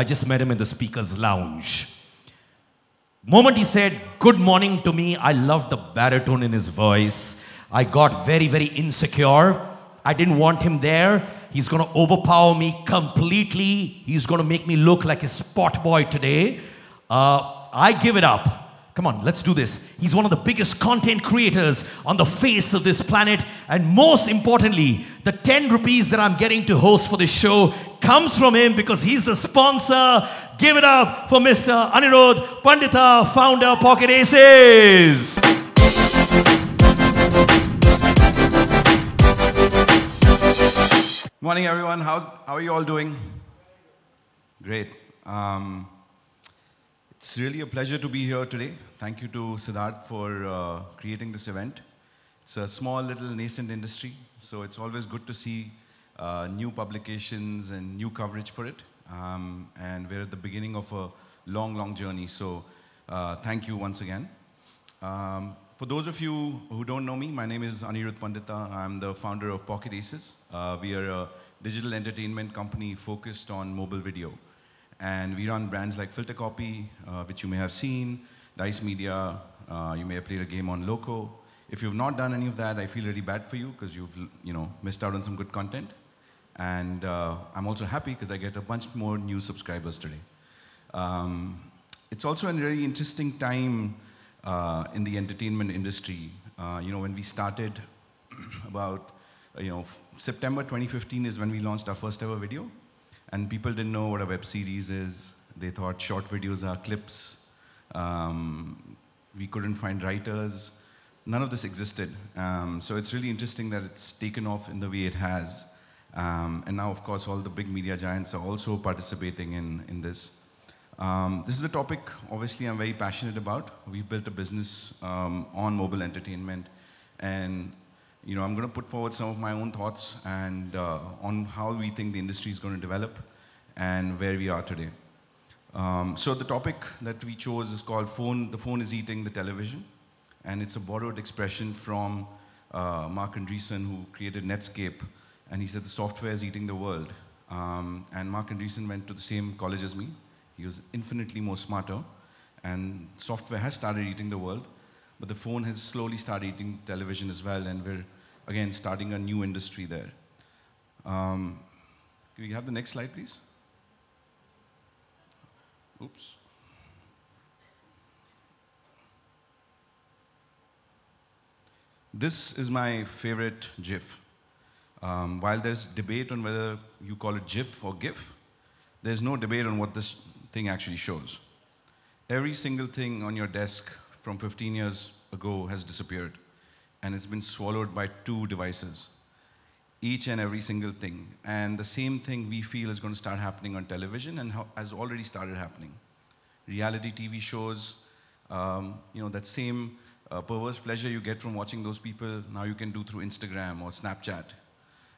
I just met him in the speaker's lounge. Moment he said, Good morning to me, I loved the baritone in his voice. I got very, very insecure. I didn't want him there. He's going to overpower me completely. He's going to make me look like a spot boy today. Uh, I give it up. Come on, let's do this. He's one of the biggest content creators on the face of this planet. And most importantly, the 10 rupees that I'm getting to host for this show comes from him because he's the sponsor. Give it up for Mr. Anirudh Pandita, founder Pocket Aces. Morning, everyone. How, how are you all doing? Great. Um, it's really a pleasure to be here today. Thank you to Siddharth for uh, creating this event. It's a small little nascent industry, so it's always good to see uh, new publications and new coverage for it. Um, and we're at the beginning of a long, long journey, so uh, thank you once again. Um, for those of you who don't know me, my name is Anirudh Pandita. I'm the founder of Pocket Aces. Uh, we are a digital entertainment company focused on mobile video. And we run brands like FilterCopy, uh, which you may have seen, Dice Media. Uh, you may have played a game on Loco. If you've not done any of that, I feel really bad for you because you've you know missed out on some good content. And uh, I'm also happy because I get a bunch more new subscribers today. Um, it's also a really interesting time uh, in the entertainment industry. Uh, you know, when we started about uh, you know September 2015 is when we launched our first ever video, and people didn't know what a web series is. They thought short videos are clips um, we couldn't find writers. None of this existed. Um, so it's really interesting that it's taken off in the way it has. Um, and now, of course, all the big media giants are also participating in, in this. Um, this is a topic, obviously, I'm very passionate about. we have built a business um, on mobile entertainment. And you know, I'm going to put forward some of my own thoughts and uh, on how we think the industry is going to develop and where we are today. Um, so the topic that we chose is called phone, The Phone is Eating the Television. And it's a borrowed expression from uh, Mark Andreessen, who created Netscape. And he said, the software is eating the world. Um, and Mark Andreessen went to the same college as me. He was infinitely more smarter. And software has started eating the world. But the phone has slowly started eating television as well. And we're, again, starting a new industry there. Um, can we have the next slide, please? Oops. This is my favorite GIF. Um, while there's debate on whether you call it GIF or GIF, there's no debate on what this thing actually shows. Every single thing on your desk from 15 years ago has disappeared, and it's been swallowed by two devices each and every single thing. And the same thing we feel is going to start happening on television and has already started happening. Reality TV shows, um, you know, that same uh, perverse pleasure you get from watching those people, now you can do through Instagram or Snapchat.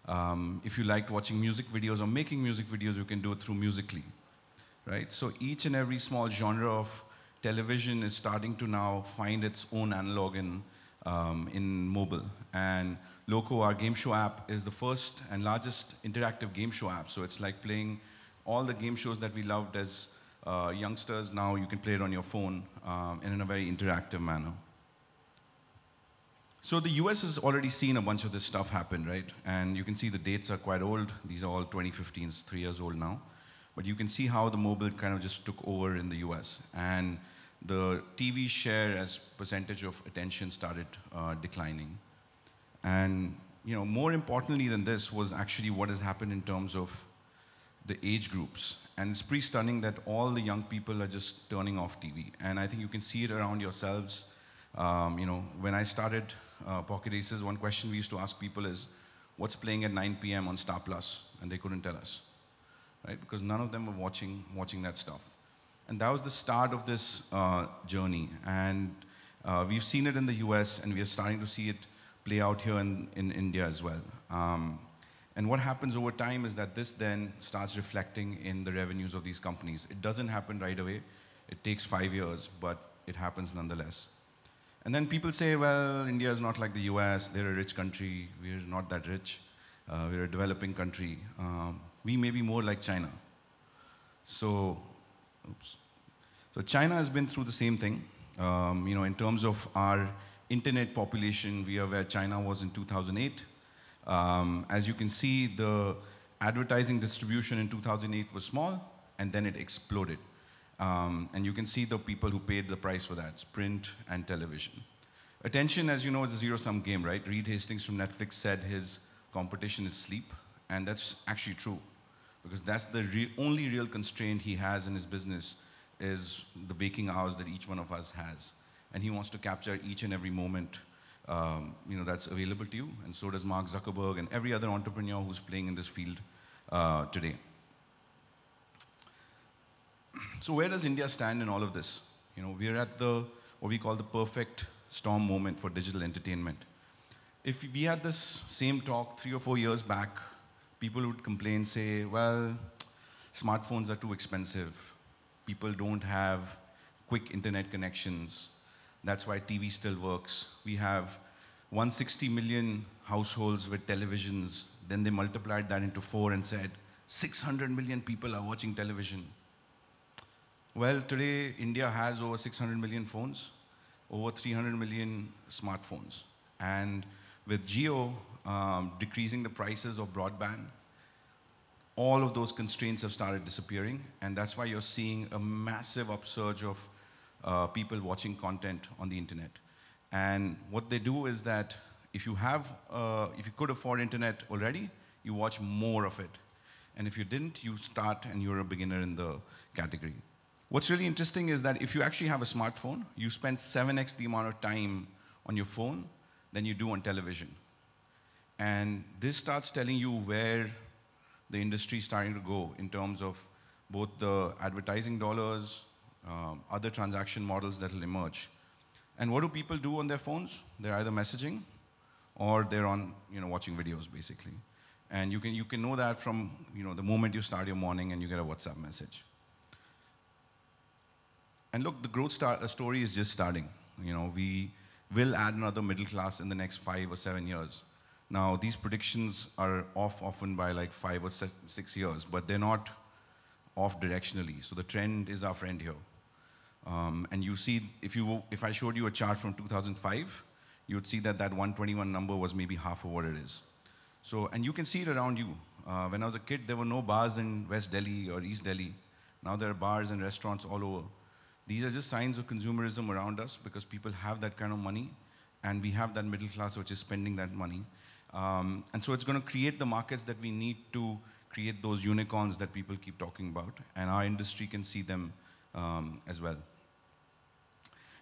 Um, if you liked watching music videos or making music videos, you can do it through Musically, right? So each and every small genre of television is starting to now find its own analog in, um, in mobile. And Loco, our game show app, is the first and largest interactive game show app. So it's like playing all the game shows that we loved as uh, youngsters. Now you can play it on your phone um, and in a very interactive manner. So the US has already seen a bunch of this stuff happen, right? And you can see the dates are quite old. These are all 2015s, three years old now. But you can see how the mobile kind of just took over in the US. And the TV share as percentage of attention started uh, declining. And you know, more importantly than this was actually what has happened in terms of the age groups. And it's pretty stunning that all the young people are just turning off TV. And I think you can see it around yourselves. Um, you know, when I started uh, Pocket Aces, one question we used to ask people is, what's playing at 9 p.m. on Star Plus? And they couldn't tell us, right? Because none of them were watching, watching that stuff. And that was the start of this uh, journey. And uh, we've seen it in the US, and we are starting to see it play out here in, in India as well. Um, and what happens over time is that this then starts reflecting in the revenues of these companies. It doesn't happen right away. It takes five years, but it happens nonetheless. And then people say, well, India is not like the US. They're a rich country. We're not that rich. Uh, we're a developing country. Um, we may be more like China. So, oops. so China has been through the same thing. Um, you know, in terms of our internet population, we are where China was in 2008. Um, as you can see, the advertising distribution in 2008 was small, and then it exploded. Um, and you can see the people who paid the price for that, print and television. Attention, as you know, is a zero-sum game, right? Reed Hastings from Netflix said his competition is sleep, and that's actually true, because that's the re only real constraint he has in his business is the waking hours that each one of us has and he wants to capture each and every moment um, you know, that's available to you. And so does Mark Zuckerberg and every other entrepreneur who's playing in this field uh, today. So where does India stand in all of this? You know, we're at the, what we call the perfect storm moment for digital entertainment. If we had this same talk three or four years back, people would complain, say, well, smartphones are too expensive. People don't have quick internet connections that's why TV still works. We have 160 million households with televisions. Then they multiplied that into four and said, 600 million people are watching television. Well, today India has over 600 million phones, over 300 million smartphones. And with Geo um, decreasing the prices of broadband, all of those constraints have started disappearing. And that's why you're seeing a massive upsurge of uh, people watching content on the internet. And what they do is that if you have, uh, if you could afford internet already, you watch more of it. And if you didn't, you start and you're a beginner in the category. What's really interesting is that if you actually have a smartphone, you spend 7x the amount of time on your phone than you do on television. And this starts telling you where the industry is starting to go in terms of both the advertising dollars, um, other transaction models that will emerge. And what do people do on their phones? They're either messaging or they're on, you know, watching videos basically. And you can, you can know that from, you know, the moment you start your morning and you get a WhatsApp message. And look, the growth uh, story is just starting. You know, we will add another middle class in the next five or seven years. Now, these predictions are off often by like five or six years, but they're not off directionally. So the trend is our friend here. Um, and you see, if, you, if I showed you a chart from 2005, you would see that that 121 number was maybe half of what it is. So, and you can see it around you. Uh, when I was a kid, there were no bars in West Delhi or East Delhi. Now there are bars and restaurants all over. These are just signs of consumerism around us because people have that kind of money and we have that middle class which is spending that money. Um, and so it's going to create the markets that we need to create those unicorns that people keep talking about. And our industry can see them um, as well.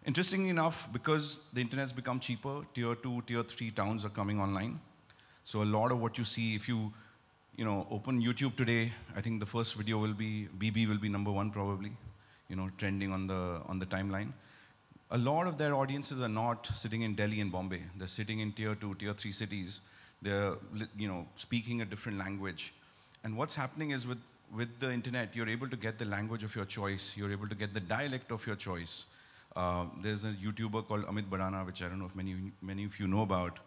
Interestingly enough, because the internet's become cheaper, tier two, tier three towns are coming online. So a lot of what you see, if you, you know, open YouTube today, I think the first video will be, BB will be number one probably, you know, trending on the, on the timeline. A lot of their audiences are not sitting in Delhi and Bombay. They're sitting in tier two, tier three cities. They're, you know, speaking a different language. And what's happening is with with the internet, you're able to get the language of your choice. You're able to get the dialect of your choice. Uh, there's a YouTuber called Amit Badana, which I don't know if many, many of you know about.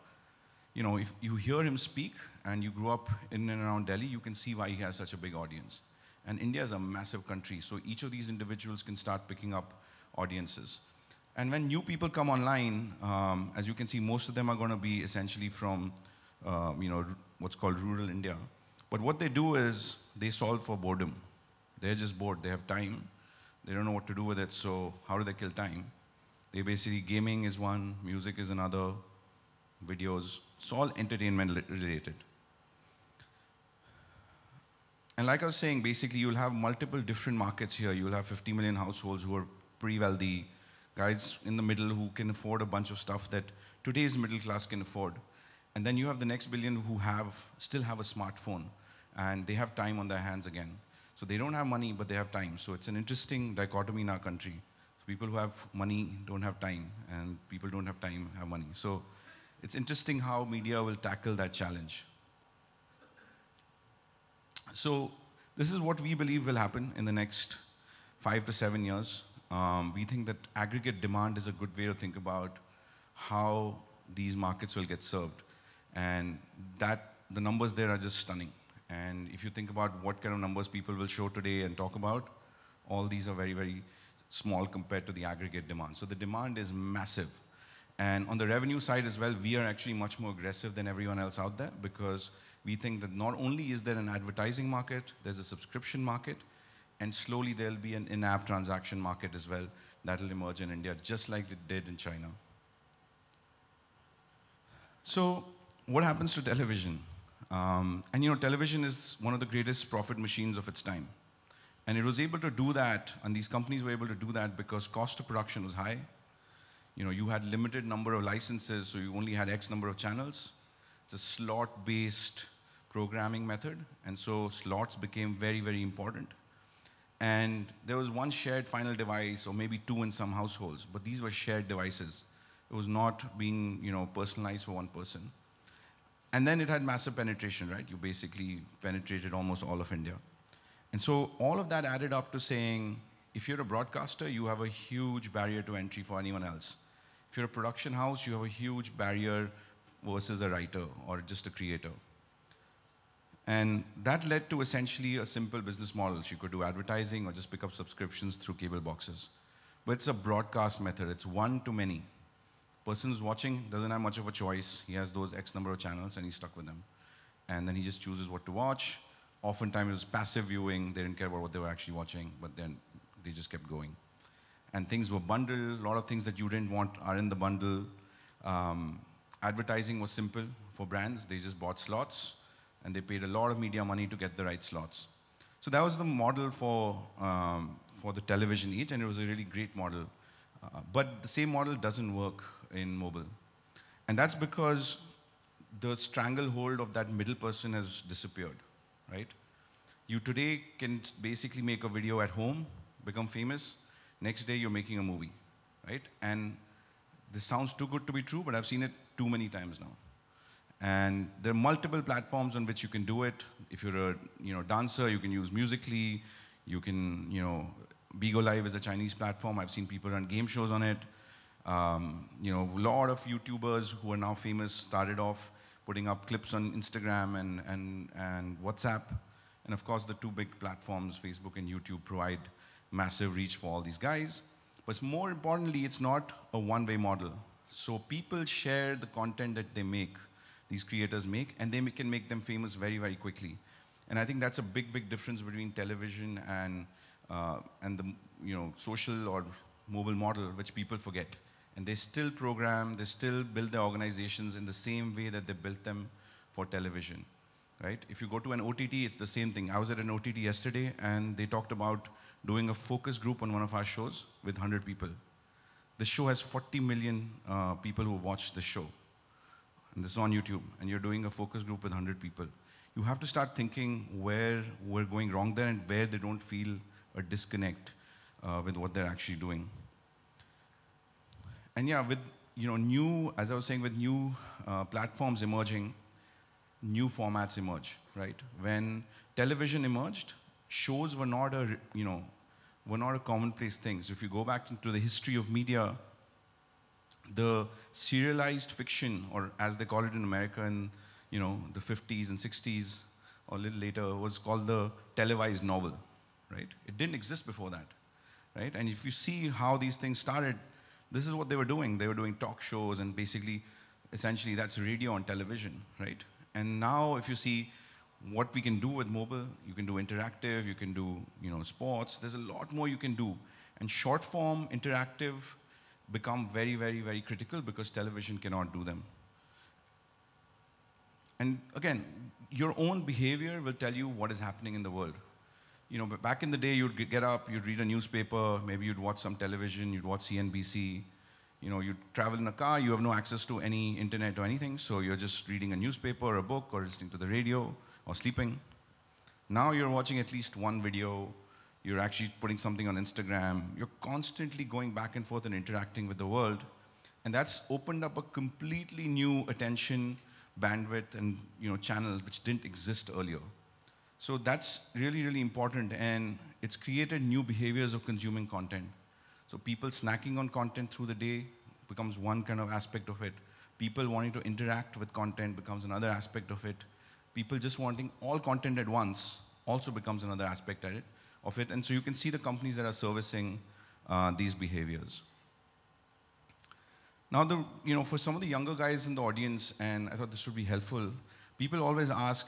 You know, if you hear him speak and you grew up in and around Delhi, you can see why he has such a big audience. And India is a massive country, so each of these individuals can start picking up audiences. And when new people come online, um, as you can see, most of them are going to be essentially from, um, you know, what's called rural India. But what they do is they solve for boredom. They're just bored. They have time. They don't know what to do with it. So how do they kill time? They basically, gaming is one, music is another, videos. It's all entertainment related. And like I was saying, basically you'll have multiple different markets here. You'll have 50 million households who are pretty wealthy, guys in the middle who can afford a bunch of stuff that today's middle class can afford. And then you have the next billion who have still have a smartphone and they have time on their hands again. So they don't have money, but they have time. So it's an interesting dichotomy in our country. So people who have money don't have time, and people don't have time have money. So it's interesting how media will tackle that challenge. So this is what we believe will happen in the next five to seven years. Um, we think that aggregate demand is a good way to think about how these markets will get served. And that the numbers there are just stunning. And if you think about what kind of numbers people will show today and talk about, all these are very, very small compared to the aggregate demand. So the demand is massive. And on the revenue side as well, we are actually much more aggressive than everyone else out there because we think that not only is there an advertising market, there's a subscription market, and slowly there'll be an in-app transaction market as well that'll emerge in India, just like it did in China. So what happens to television? Um, and you know, television is one of the greatest profit machines of its time. And it was able to do that, and these companies were able to do that because cost of production was high. You know, you had limited number of licenses, so you only had X number of channels. It's a slot-based programming method, and so slots became very, very important. And there was one shared final device, or maybe two in some households, but these were shared devices. It was not being, you know, personalized for one person. And then it had massive penetration, right? You basically penetrated almost all of India. And so all of that added up to saying, if you're a broadcaster, you have a huge barrier to entry for anyone else. If you're a production house, you have a huge barrier versus a writer or just a creator. And that led to essentially a simple business model. She could do advertising or just pick up subscriptions through cable boxes. But it's a broadcast method, it's one to many. Person who's watching doesn't have much of a choice. He has those X number of channels and he's stuck with them. And then he just chooses what to watch. Oftentimes it was passive viewing. They didn't care about what they were actually watching, but then they just kept going. And things were bundled. A lot of things that you didn't want are in the bundle. Um, advertising was simple for brands. They just bought slots and they paid a lot of media money to get the right slots. So that was the model for, um, for the television age, and it was a really great model. Uh, but the same model doesn't work in mobile. And that's because the stranglehold of that middle person has disappeared, right? You today can basically make a video at home, become famous. Next day, you're making a movie, right? And this sounds too good to be true, but I've seen it too many times now. And there are multiple platforms on which you can do it. If you're a you know, dancer, you can use Musical.ly. You can you know, Bigo Live is a Chinese platform. I've seen people run game shows on it. Um, you know, a lot of YouTubers who are now famous started off putting up clips on Instagram and, and, and WhatsApp. And of course, the two big platforms, Facebook and YouTube, provide massive reach for all these guys. But more importantly, it's not a one-way model. So people share the content that they make, these creators make, and they can make them famous very, very quickly. And I think that's a big, big difference between television and uh, and the you know social or mobile model which people forget and they still program they still build their organizations in the same way that they built them for television right if you go to an ott it's the same thing i was at an ott yesterday and they talked about doing a focus group on one of our shows with 100 people the show has 40 million uh, people who watch the show and this is on youtube and you're doing a focus group with 100 people you have to start thinking where we're going wrong there and where they don't feel a disconnect uh, with what they're actually doing. And yeah, with you know new, as I was saying, with new uh, platforms emerging, new formats emerge, right? When television emerged, shows were not a you know were not a commonplace thing. So if you go back into the history of media, the serialized fiction, or as they call it in America in you know the 50s and 60s, or a little later, was called the televised novel, right? It didn't exist before that, right? And if you see how these things started, this is what they were doing. They were doing talk shows and basically, essentially, that's radio and television, right? And now, if you see what we can do with mobile, you can do interactive, you can do you know sports. There's a lot more you can do, and short form interactive become very, very, very critical because television cannot do them. And again, your own behavior will tell you what is happening in the world you know, back in the day, you'd get up, you'd read a newspaper, maybe you'd watch some television, you'd watch CNBC. You know, you travel in a car, you have no access to any internet or anything, so you're just reading a newspaper or a book or listening to the radio or sleeping. Now you're watching at least one video, you're actually putting something on Instagram, you're constantly going back and forth and interacting with the world. And that's opened up a completely new attention bandwidth and you know channel which didn't exist earlier. So that's really, really important. And it's created new behaviors of consuming content. So people snacking on content through the day becomes one kind of aspect of it. People wanting to interact with content becomes another aspect of it. People just wanting all content at once also becomes another aspect of it. And so you can see the companies that are servicing uh, these behaviors. Now, the, you know, for some of the younger guys in the audience, and I thought this would be helpful, people always ask,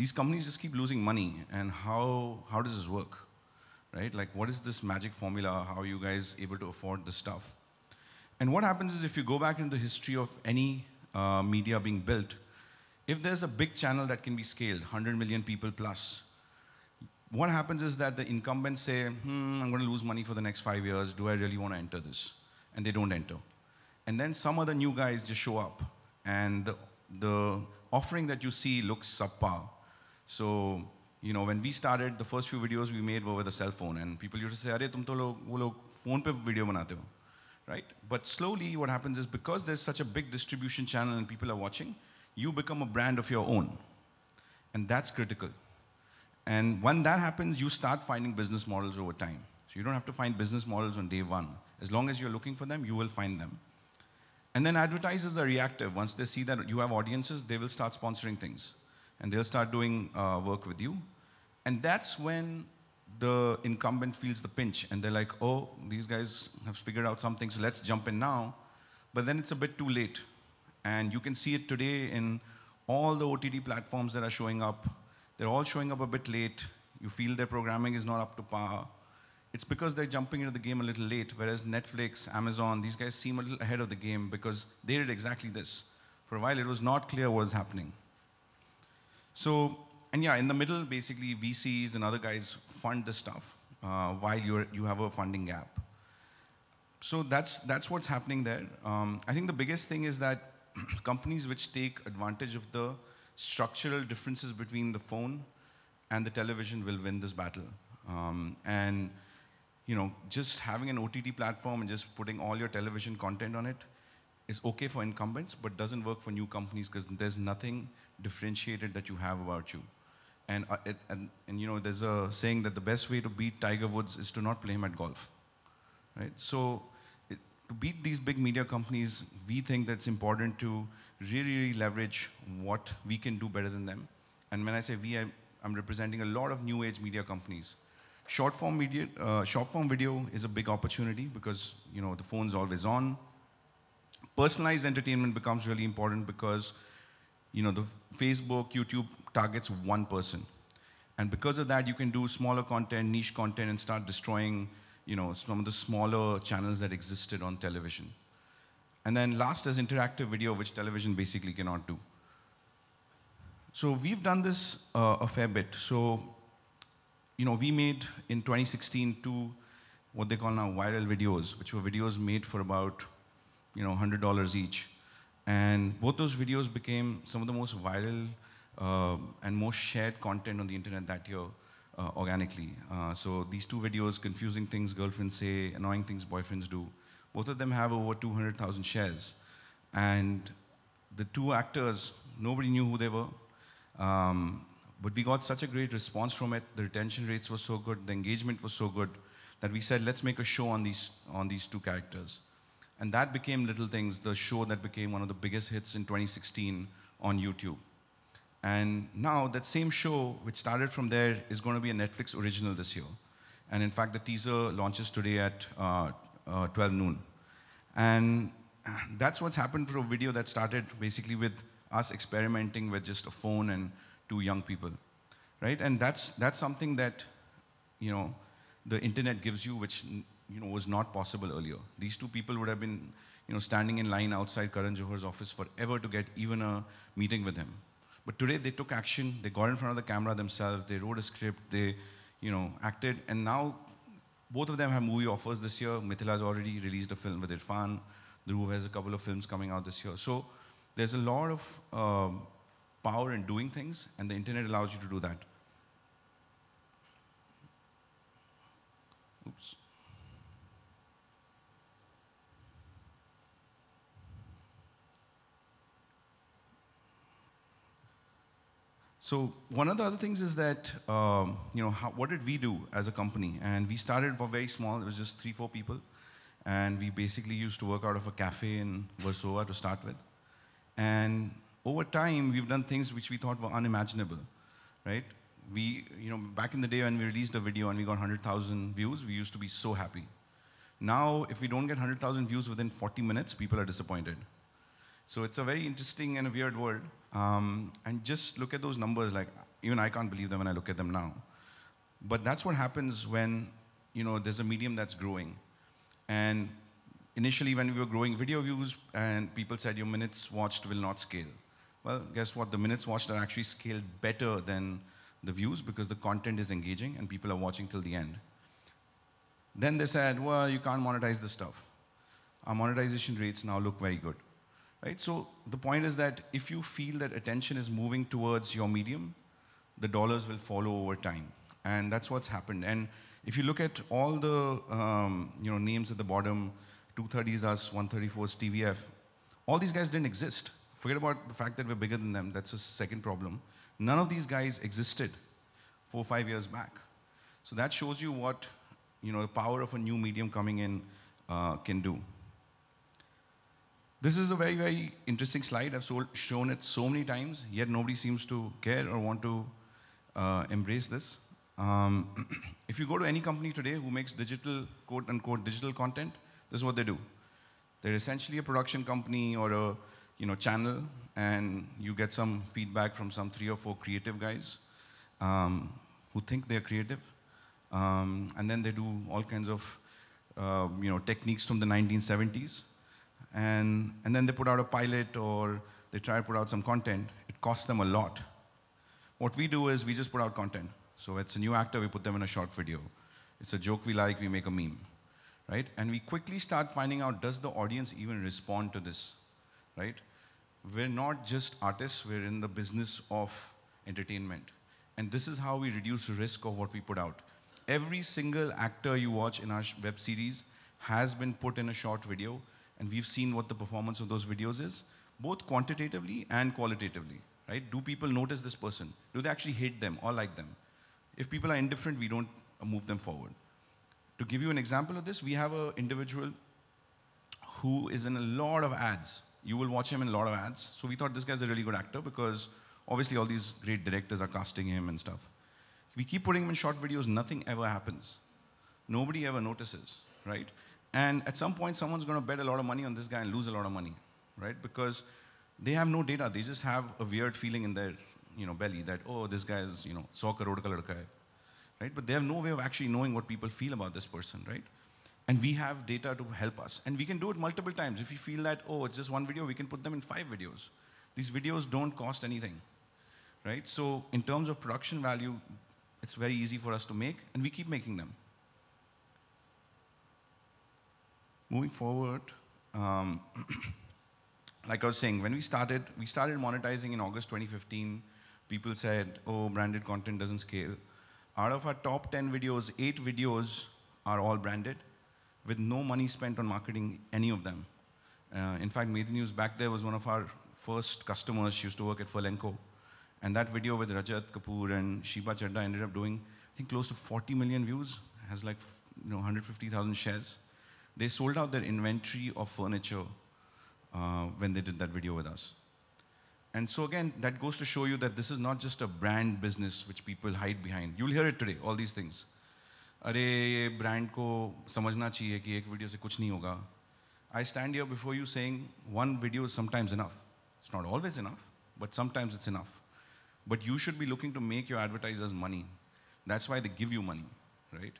these companies just keep losing money. And how, how does this work? Right? Like, what is this magic formula? How are you guys able to afford this stuff? And what happens is if you go back into the history of any uh, media being built, if there's a big channel that can be scaled, 100 million people plus, what happens is that the incumbents say, hmm, I'm going to lose money for the next five years. Do I really want to enter this? And they don't enter. And then some other new guys just show up. And the, the offering that you see looks subpar. So, you know, when we started, the first few videos we made were with a cell phone, and people used to say, "Arey, tum to log wo log phone pe video banate ho," right? But slowly, what happens is because there's such a big distribution channel and people are watching, you become a brand of your own, and that's critical. And when that happens, you start finding business models over time. So you don't have to find business models on day one. As long as you're looking for them, you will find them. And then advertisers are reactive. Once they see that you have audiences, they will start sponsoring things and they'll start doing uh, work with you. And that's when the incumbent feels the pinch and they're like, oh, these guys have figured out something, so let's jump in now. But then it's a bit too late. And you can see it today in all the OTT platforms that are showing up. They're all showing up a bit late. You feel their programming is not up to par. It's because they're jumping into the game a little late, whereas Netflix, Amazon, these guys seem a little ahead of the game because they did exactly this. For a while, it was not clear what was happening. So, and yeah, in the middle, basically VCs and other guys fund the stuff uh, while you you have a funding gap. So that's that's what's happening there. Um, I think the biggest thing is that companies which take advantage of the structural differences between the phone and the television will win this battle. Um, and you know, just having an OTT platform and just putting all your television content on it is okay for incumbents, but doesn't work for new companies because there's nothing differentiated that you have about you. And, uh, it, and, and you know, there's a saying that the best way to beat Tiger Woods is to not play him at golf, right? So it, to beat these big media companies, we think that's important to really, really leverage what we can do better than them. And when I say we, I'm, I'm representing a lot of new age media companies. Short form media, uh, short form video is a big opportunity because you know the phone's always on personalized entertainment becomes really important because you know the facebook youtube targets one person and because of that you can do smaller content niche content and start destroying you know some of the smaller channels that existed on television and then last is interactive video which television basically cannot do so we've done this uh, a fair bit so you know we made in 2016 two what they call now viral videos which were videos made for about you know, $100 each. And both those videos became some of the most viral uh, and most shared content on the internet that year uh, organically. Uh, so these two videos, Confusing Things Girlfriends Say, Annoying Things Boyfriends Do, both of them have over 200,000 shares. And the two actors, nobody knew who they were. Um, but we got such a great response from it. The retention rates were so good, the engagement was so good, that we said, let's make a show on these, on these two characters. And that became Little Things, the show that became one of the biggest hits in 2016 on YouTube. And now that same show, which started from there, is going to be a Netflix original this year. And in fact, the teaser launches today at uh, uh, 12 noon. And that's what's happened for a video that started basically with us experimenting with just a phone and two young people, right? And that's, that's something that, you know, the internet gives you, which you know, was not possible earlier. These two people would have been, you know, standing in line outside Karan Johar's office forever to get even a meeting with him. But today they took action. They got in front of the camera themselves. They wrote a script. They, you know, acted. And now both of them have movie offers this year. Mithila has already released a film with Irfan. Dhruv has a couple of films coming out this year. So there's a lot of um, power in doing things, and the internet allows you to do that. Oops. So one of the other things is that, um, you know, how, what did we do as a company? And we started for very small, it was just three, four people. And we basically used to work out of a cafe in Warsaw to start with. And over time, we've done things which we thought were unimaginable, right? We, you know, back in the day when we released a video and we got 100,000 views, we used to be so happy. Now, if we don't get 100,000 views within 40 minutes, people are disappointed. So it's a very interesting and a weird world. Um, and just look at those numbers. Like even I can't believe them when I look at them now. But that's what happens when you know there's a medium that's growing. And initially, when we were growing video views, and people said your minutes watched will not scale. Well, guess what? The minutes watched are actually scaled better than the views because the content is engaging and people are watching till the end. Then they said, well, you can't monetize this stuff. Our monetization rates now look very good right? So the point is that if you feel that attention is moving towards your medium, the dollars will follow over time. And that's what's happened. And if you look at all the um, you know, names at the bottom, 230s us, 134s TVF, all these guys didn't exist. Forget about the fact that we're bigger than them. That's a second problem. None of these guys existed four or five years back. So that shows you what you know, the power of a new medium coming in uh, can do. This is a very, very interesting slide. I've sold, shown it so many times, yet nobody seems to care or want to uh, embrace this. Um, if you go to any company today who makes digital, quote unquote, digital content, this is what they do. They're essentially a production company or a you know, channel, and you get some feedback from some three or four creative guys um, who think they're creative. Um, and then they do all kinds of uh, you know, techniques from the 1970s and, and then they put out a pilot or they try to put out some content, it costs them a lot. What we do is we just put out content. So it's a new actor, we put them in a short video. It's a joke we like, we make a meme, right? And we quickly start finding out, does the audience even respond to this, right? We're not just artists, we're in the business of entertainment. And this is how we reduce the risk of what we put out. Every single actor you watch in our web series has been put in a short video and we've seen what the performance of those videos is, both quantitatively and qualitatively, right? Do people notice this person? Do they actually hate them or like them? If people are indifferent, we don't move them forward. To give you an example of this, we have an individual who is in a lot of ads. You will watch him in a lot of ads. So we thought this guy's a really good actor because obviously all these great directors are casting him and stuff. We keep putting him in short videos, nothing ever happens. Nobody ever notices, right? And at some point, someone's going to bet a lot of money on this guy and lose a lot of money, right? Because they have no data. They just have a weird feeling in their you know, belly that, oh, this guy is, you know, soccer or color ladka Right? But they have no way of actually knowing what people feel about this person, right? And we have data to help us. And we can do it multiple times. If we feel that, oh, it's just one video, we can put them in five videos. These videos don't cost anything, right? So in terms of production value, it's very easy for us to make, and we keep making them. Moving forward, um, like I was saying, when we started, we started monetizing in August 2015. People said, oh, branded content doesn't scale. Out of our top 10 videos, eight videos are all branded with no money spent on marketing any of them. Uh, in fact, Made News back there was one of our first customers. She used to work at Furlenco. And that video with Rajat Kapoor and Shiba Chadda ended up doing, I think, close to 40 million views, has like you know, 150,000 shares they sold out their inventory of furniture uh, when they did that video with us. And so again, that goes to show you that this is not just a brand business which people hide behind. You'll hear it today, all these things. Are brand ko samajna chahiye ki ek video se kuch nahi hoga. I stand here before you saying one video is sometimes enough. It's not always enough, but sometimes it's enough. But you should be looking to make your advertisers money. That's why they give you money, right?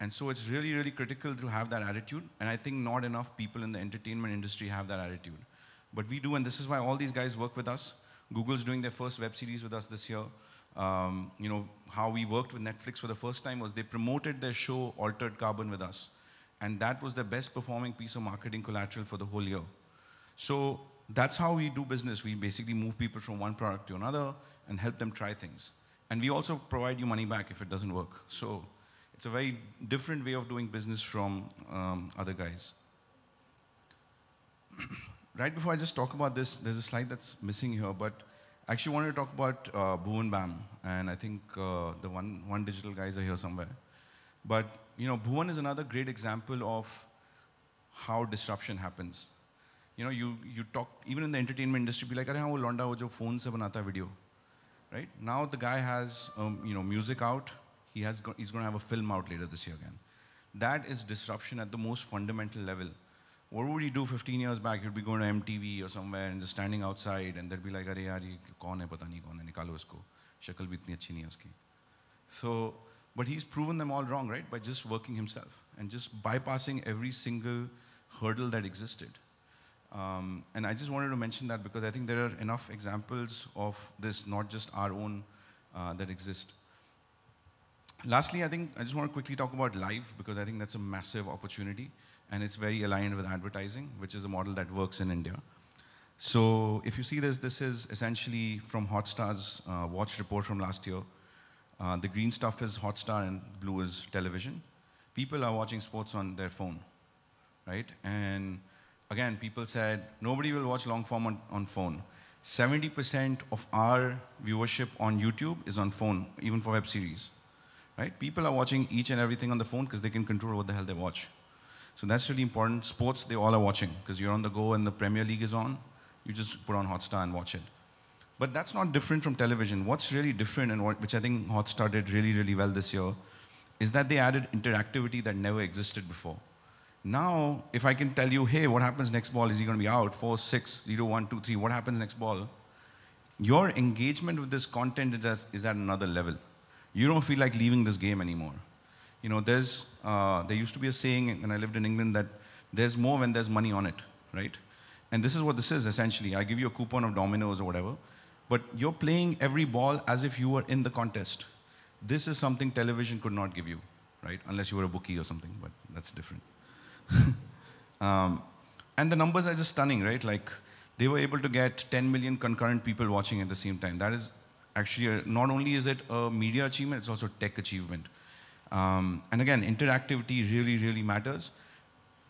And so it's really, really critical to have that attitude. And I think not enough people in the entertainment industry have that attitude. But we do, and this is why all these guys work with us. Google's doing their first web series with us this year. Um, you know, how we worked with Netflix for the first time was they promoted their show Altered Carbon with us. And that was the best performing piece of marketing collateral for the whole year. So that's how we do business. We basically move people from one product to another and help them try things. And we also provide you money back if it doesn't work. So it's a very different way of doing business from um, other guys. right before I just talk about this, there's a slide that's missing here, but I actually wanted to talk about uh, Boo and Bam, and I think uh, the one, one digital guys are here somewhere. But you know, Bhuvan is another great example of how disruption happens. You know, you, you talk, even in the entertainment industry, be like, Arey, wo londa wo jo phone se banata video. Right? Now the guy has, um, you know, music out, he has go he's going to have a film out later this year again. That is disruption at the most fundamental level. What would he do 15 years back? He'd be going to MTV or somewhere and just standing outside and they'd be like, Are यार ये कौन है पता नहीं कौन है निकालो इसको शक्ल भी इतनी अच्छी uski." So, but he's proven them all wrong, right? By just working himself and just bypassing every single hurdle that existed. Um, and I just wanted to mention that because I think there are enough examples of this, not just our own, uh, that exist. Lastly, I think I just want to quickly talk about live because I think that's a massive opportunity and it's very aligned with advertising, which is a model that works in India. So if you see this, this is essentially from Hotstar's uh, watch report from last year. Uh, the green stuff is Hotstar and blue is television. People are watching sports on their phone, right? And again, people said, nobody will watch long form on, on phone. 70% of our viewership on YouTube is on phone, even for web series right? People are watching each and everything on the phone because they can control what the hell they watch. So that's really important. Sports, they all are watching because you're on the go and the Premier League is on. You just put on Hotstar and watch it. But that's not different from television. What's really different and what, which I think Hotstar did really, really well this year is that they added interactivity that never existed before. Now, if I can tell you, hey, what happens next ball? Is he going to be out? 4, 6, 0, 1, 2, 3. What happens next ball? Your engagement with this content is at another level you don't feel like leaving this game anymore. You know, there's, uh, there used to be a saying when I lived in England that there's more when there's money on it, right? And this is what this is essentially. I give you a coupon of dominoes or whatever, but you're playing every ball as if you were in the contest. This is something television could not give you, right? Unless you were a bookie or something, but that's different. um, and the numbers are just stunning, right? Like they were able to get 10 million concurrent people watching at the same time. That is actually uh, not only is it a media achievement, it's also a tech achievement. Um, and again, interactivity really, really matters.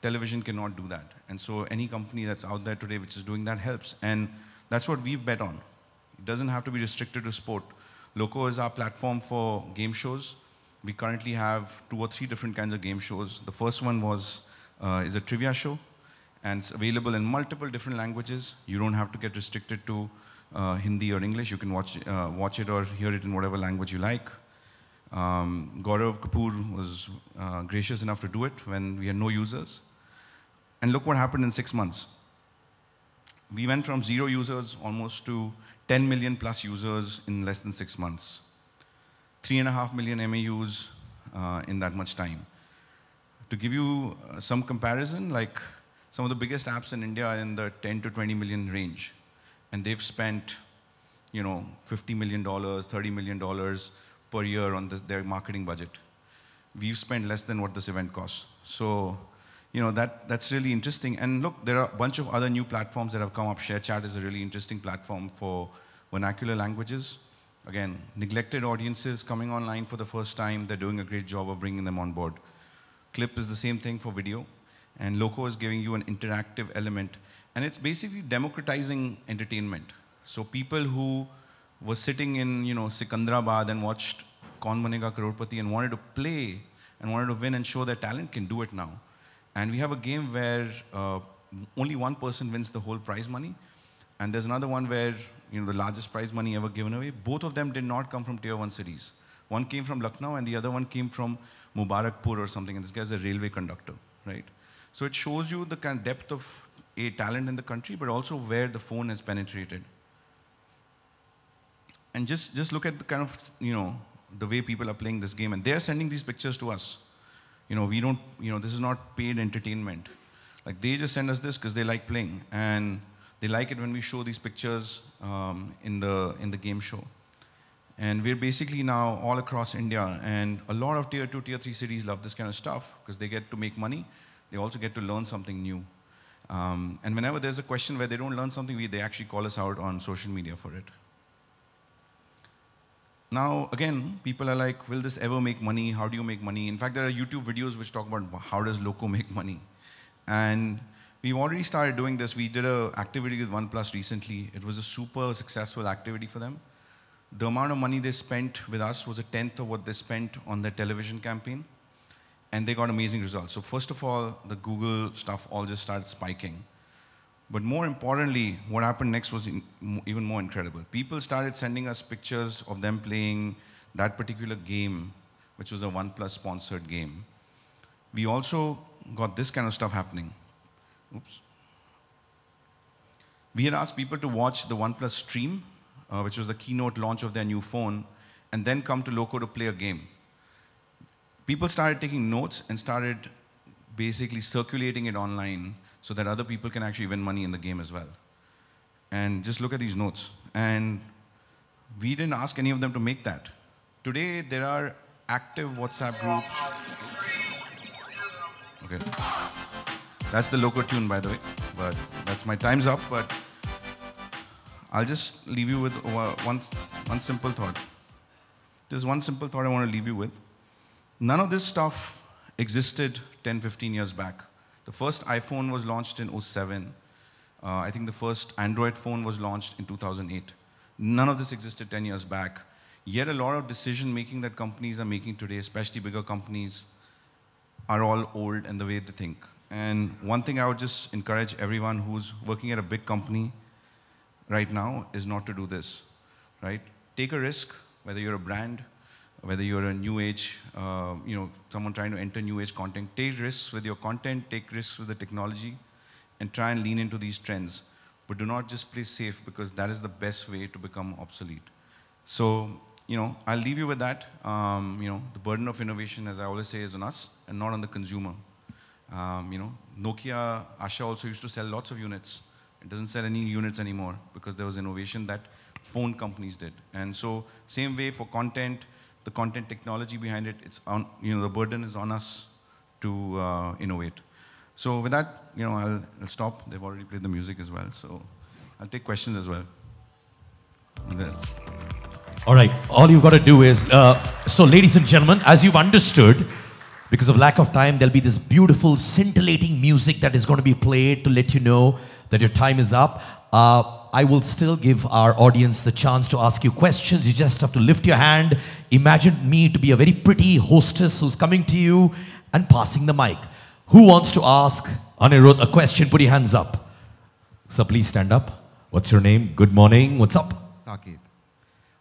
Television cannot do that. And so any company that's out there today which is doing that helps. And that's what we've bet on. It doesn't have to be restricted to sport. Loco is our platform for game shows. We currently have two or three different kinds of game shows. The first one was uh, is a trivia show, and it's available in multiple different languages. You don't have to get restricted to uh, Hindi or English. You can watch, uh, watch it or hear it in whatever language you like. Um, Gaurav Kapoor was uh, gracious enough to do it when we had no users. And look what happened in six months. We went from zero users almost to 10 million plus users in less than six months. Three and a half million MAUs uh, in that much time. To give you uh, some comparison, like some of the biggest apps in India are in the 10 to 20 million range and they've spent, you know, $50 million, $30 million per year on their marketing budget. We've spent less than what this event costs. So, you know, that, that's really interesting. And look, there are a bunch of other new platforms that have come up. ShareChat is a really interesting platform for vernacular languages. Again, neglected audiences coming online for the first time, they're doing a great job of bringing them on board. Clip is the same thing for video. And Loco is giving you an interactive element. And it's basically democratizing entertainment. So people who were sitting in, you know, Sikandrabad and watched Kaun Banega and wanted to play and wanted to win and show their talent can do it now. And we have a game where uh, only one person wins the whole prize money. And there's another one where, you know, the largest prize money ever given away. Both of them did not come from tier one cities. One came from Lucknow and the other one came from Mubarakpur or something. And this guy's a railway conductor, right? So it shows you the kind of depth of a, talent in the country, but also where the phone has penetrated. And just, just look at the kind of, you know, the way people are playing this game. And they're sending these pictures to us. You know, we don't, you know, this is not paid entertainment. Like, they just send us this because they like playing. And they like it when we show these pictures um, in, the, in the game show. And we're basically now all across India, and a lot of tier two, tier three cities love this kind of stuff because they get to make money. They also get to learn something new. Um, and whenever there's a question where they don't learn something, we, they actually call us out on social media for it. Now, again, people are like, will this ever make money? How do you make money? In fact, there are YouTube videos which talk about how does Loco make money. And we've already started doing this. We did an activity with OnePlus recently. It was a super successful activity for them. The amount of money they spent with us was a tenth of what they spent on their television campaign and they got amazing results. So first of all, the Google stuff all just started spiking. But more importantly, what happened next was in, even more incredible. People started sending us pictures of them playing that particular game, which was a OnePlus sponsored game. We also got this kind of stuff happening. Oops. We had asked people to watch the OnePlus stream, uh, which was the keynote launch of their new phone, and then come to Loco to play a game people started taking notes and started basically circulating it online so that other people can actually win money in the game as well. And just look at these notes. And we didn't ask any of them to make that. Today, there are active WhatsApp groups. Okay. That's the local tune, by the way. But that's my time's up. But I'll just leave you with one, one simple thought. There's one simple thought I want to leave you with. None of this stuff existed 10, 15 years back. The first iPhone was launched in 07. Uh, I think the first Android phone was launched in 2008. None of this existed 10 years back. Yet a lot of decision making that companies are making today, especially bigger companies, are all old in the way they think. And one thing I would just encourage everyone who's working at a big company right now is not to do this, right? Take a risk, whether you're a brand, whether you're a new age, uh, you know, someone trying to enter new age content, take risks with your content, take risks with the technology, and try and lean into these trends. But do not just play safe because that is the best way to become obsolete. So, you know, I'll leave you with that. Um, you know, the burden of innovation, as I always say, is on us and not on the consumer. Um, you know, Nokia, Asha also used to sell lots of units. It doesn't sell any units anymore because there was innovation that phone companies did. And so, same way for content, the content technology behind it, it's on, you know, the burden is on us to uh, innovate. So with that, you know, I'll, I'll, stop. They've already played the music as well. So I'll take questions as well. All right. All you've got to do is, uh, so ladies and gentlemen, as you've understood, because of lack of time, there'll be this beautiful scintillating music that is going to be played to let you know that your time is up. Uh, I will still give our audience the chance to ask you questions. You just have to lift your hand. Imagine me to be a very pretty hostess who's coming to you and passing the mic. Who wants to ask Anirudh a question? Put your hands up. So please stand up. What's your name? Good morning. What's up? Saket.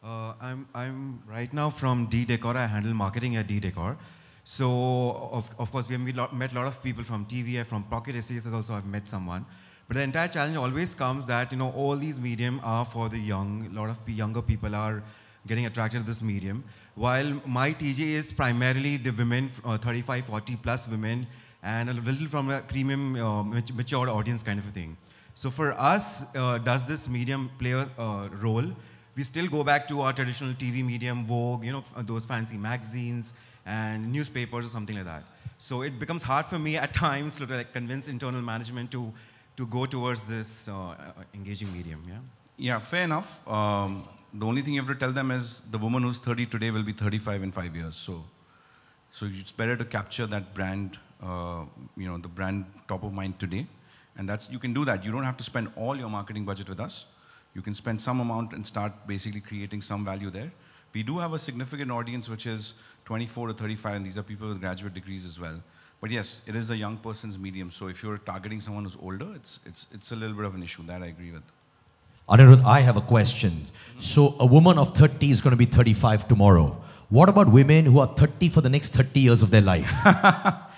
Uh, I'm, I'm right now from D Decor. I handle marketing at D Decor. So, of, of course, we have met a lot of people from TVF, from Pocket Essays also. I've met someone. But the entire challenge always comes that, you know, all these medium are for the young. A lot of younger people are getting attracted to this medium. While my TJ is primarily the women, uh, 35, 40 plus women, and a little from a premium, uh, mature audience kind of a thing. So for us, uh, does this medium play a uh, role? We still go back to our traditional TV medium, Vogue, you know, those fancy magazines and newspapers or something like that. So it becomes hard for me at times to like, convince internal management to to go towards this uh, uh, engaging medium, yeah? Yeah, fair enough. Um, the only thing you have to tell them is the woman who's 30 today will be 35 in five years. So, so it's better to capture that brand, uh, you know, the brand top of mind today. And that's, you can do that. You don't have to spend all your marketing budget with us. You can spend some amount and start basically creating some value there. We do have a significant audience, which is 24 to 35, and these are people with graduate degrees as well. But yes, it is a young person's medium. So if you're targeting someone who's older, it's, it's, it's a little bit of an issue. That I agree with. Anirudh, I have a question. So a woman of 30 is going to be 35 tomorrow. What about women who are 30 for the next 30 years of their life?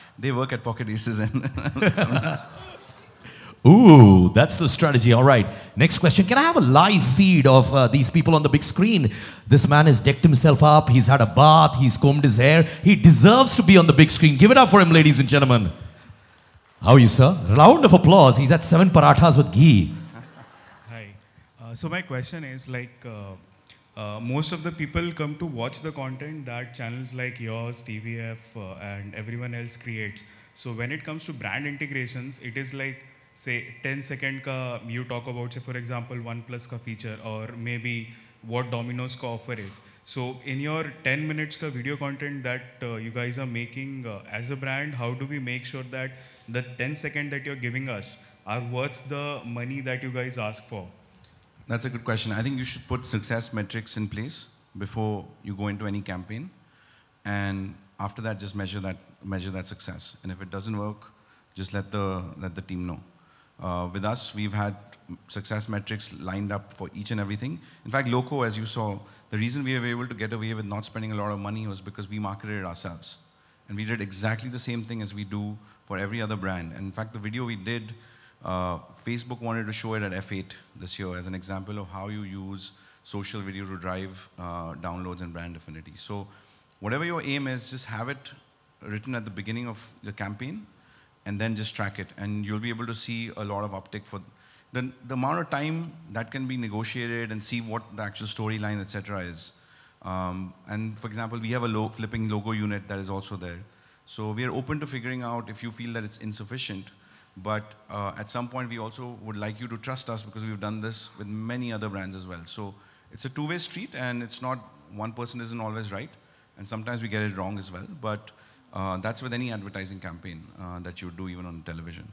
they work at Pocket Aces and. Ooh, that's the strategy. All right. Next question. Can I have a live feed of uh, these people on the big screen? This man has decked himself up. He's had a bath. He's combed his hair. He deserves to be on the big screen. Give it up for him, ladies and gentlemen. How are you, sir? Round of applause. He's had seven parathas with ghee. Hi. Uh, so my question is like, uh, uh most of the people come to watch the content that channels like yours, TVF, uh, and everyone else creates. So when it comes to brand integrations, it is like say 10 second ka you talk about say for example OnePlus ka feature or maybe what Domino's ka offer is. So in your 10 minutes ka video content that uh, you guys are making uh, as a brand, how do we make sure that the 10 second that you're giving us are worth the money that you guys ask for? That's a good question. I think you should put success metrics in place before you go into any campaign. And after that, just measure that, measure that success. And if it doesn't work, just let the, let the team know. Uh, with us, we've had success metrics lined up for each and everything. In fact, Loco, as you saw, the reason we were able to get away with not spending a lot of money was because we marketed it ourselves. And we did exactly the same thing as we do for every other brand. And in fact, the video we did, uh, Facebook wanted to show it at F8 this year as an example of how you use social video to drive uh, downloads and brand affinity. So whatever your aim is, just have it written at the beginning of the campaign and then just track it. And you'll be able to see a lot of uptick for the, the amount of time that can be negotiated and see what the actual storyline, etc. is. Um, and for example, we have a low flipping logo unit that is also there. So we are open to figuring out if you feel that it's insufficient. But uh, at some point, we also would like you to trust us because we've done this with many other brands as well. So it's a two-way street, and it's not one person isn't always right. And sometimes we get it wrong as well. But uh, that's with any advertising campaign uh, that you do even on television.